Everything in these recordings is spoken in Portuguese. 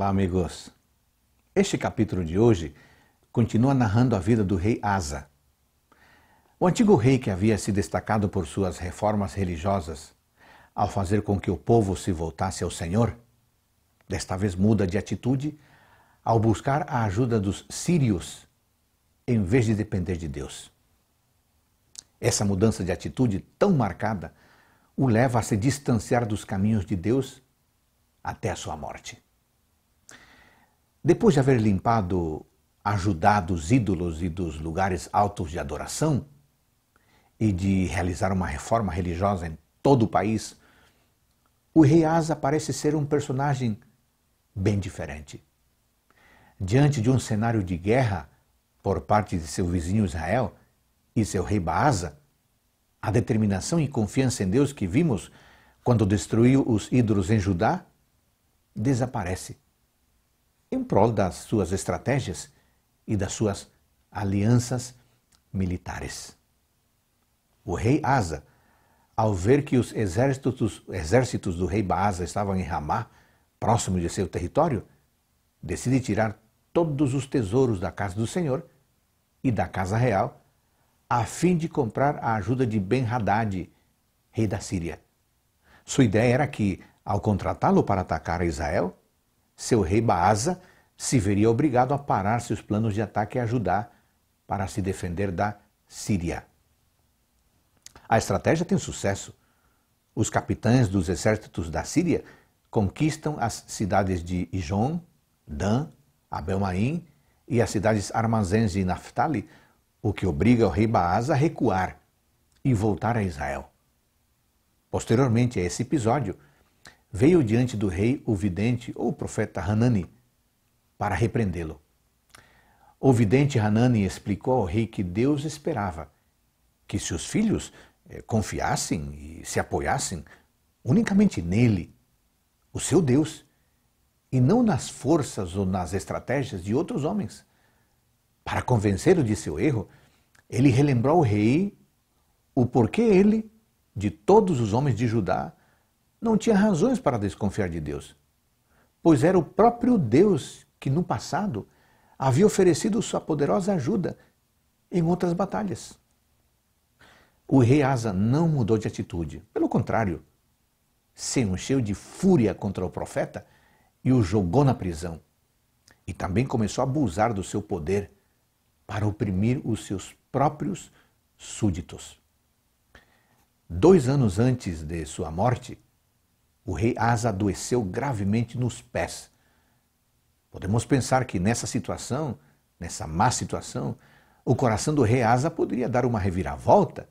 Olá, amigos. Este capítulo de hoje continua narrando a vida do rei Asa. O antigo rei que havia se destacado por suas reformas religiosas, ao fazer com que o povo se voltasse ao Senhor, desta vez muda de atitude ao buscar a ajuda dos sírios em vez de depender de Deus. Essa mudança de atitude tão marcada o leva a se distanciar dos caminhos de Deus até a sua morte. Depois de haver limpado, ajudado os ídolos e dos lugares altos de adoração, e de realizar uma reforma religiosa em todo o país, o rei Asa parece ser um personagem bem diferente. Diante de um cenário de guerra por parte de seu vizinho Israel e seu rei Baasa, a determinação e confiança em Deus que vimos quando destruiu os ídolos em Judá desaparece em prol das suas estratégias e das suas alianças militares. O rei Asa, ao ver que os exércitos, exércitos do rei Baasa estavam em Ramá, próximo de seu território, decide tirar todos os tesouros da casa do Senhor e da casa real, a fim de comprar a ajuda de Ben-Hadad, rei da Síria. Sua ideia era que, ao contratá-lo para atacar Israel, seu rei Baasa se veria obrigado a parar seus planos de ataque e ajudar para se defender da Síria. A estratégia tem sucesso. Os capitães dos exércitos da Síria conquistam as cidades de Ijon, Dan, Abelmaim e as cidades Armazéns e Naftali, o que obriga o rei Baasa a recuar e voltar a Israel. Posteriormente a esse episódio, veio diante do rei o vidente ou o profeta Hanani para repreendê-lo. O vidente Hanani explicou ao rei que Deus esperava que seus filhos eh, confiassem e se apoiassem unicamente nele, o seu Deus, e não nas forças ou nas estratégias de outros homens. Para convencê-lo de seu erro, ele relembrou ao rei o porquê ele, de todos os homens de Judá, não tinha razões para desconfiar de Deus, pois era o próprio Deus que no passado havia oferecido sua poderosa ajuda em outras batalhas. O rei Asa não mudou de atitude, pelo contrário, se encheu de fúria contra o profeta e o jogou na prisão. E também começou a abusar do seu poder para oprimir os seus próprios súditos. Dois anos antes de sua morte, o rei Asa adoeceu gravemente nos pés. Podemos pensar que nessa situação, nessa má situação, o coração do rei Asa poderia dar uma reviravolta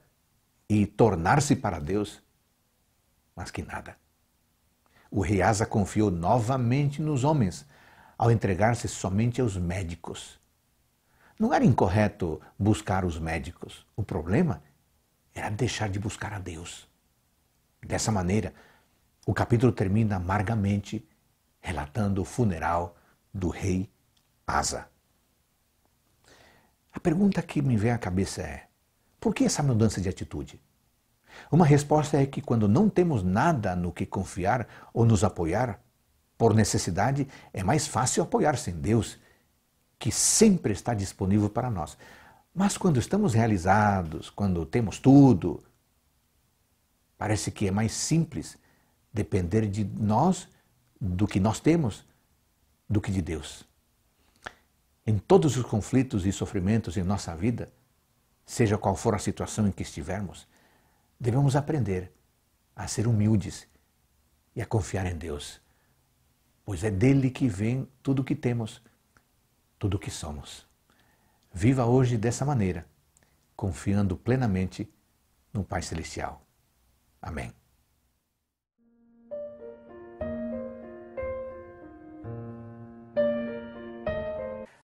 e tornar-se para Deus. Mas que nada. O rei Asa confiou novamente nos homens, ao entregar-se somente aos médicos. Não era incorreto buscar os médicos. O problema era deixar de buscar a Deus. Dessa maneira, o capítulo termina amargamente relatando o funeral do rei Asa. A pergunta que me vem à cabeça é: por que essa mudança de atitude? Uma resposta é que quando não temos nada no que confiar ou nos apoiar, por necessidade, é mais fácil apoiar-se em Deus, que sempre está disponível para nós. Mas quando estamos realizados, quando temos tudo, parece que é mais simples depender de nós, do que nós temos, do que de Deus. Em todos os conflitos e sofrimentos em nossa vida, seja qual for a situação em que estivermos, devemos aprender a ser humildes e a confiar em Deus, pois é dele que vem tudo o que temos, tudo o que somos. Viva hoje dessa maneira, confiando plenamente no Pai Celestial. Amém.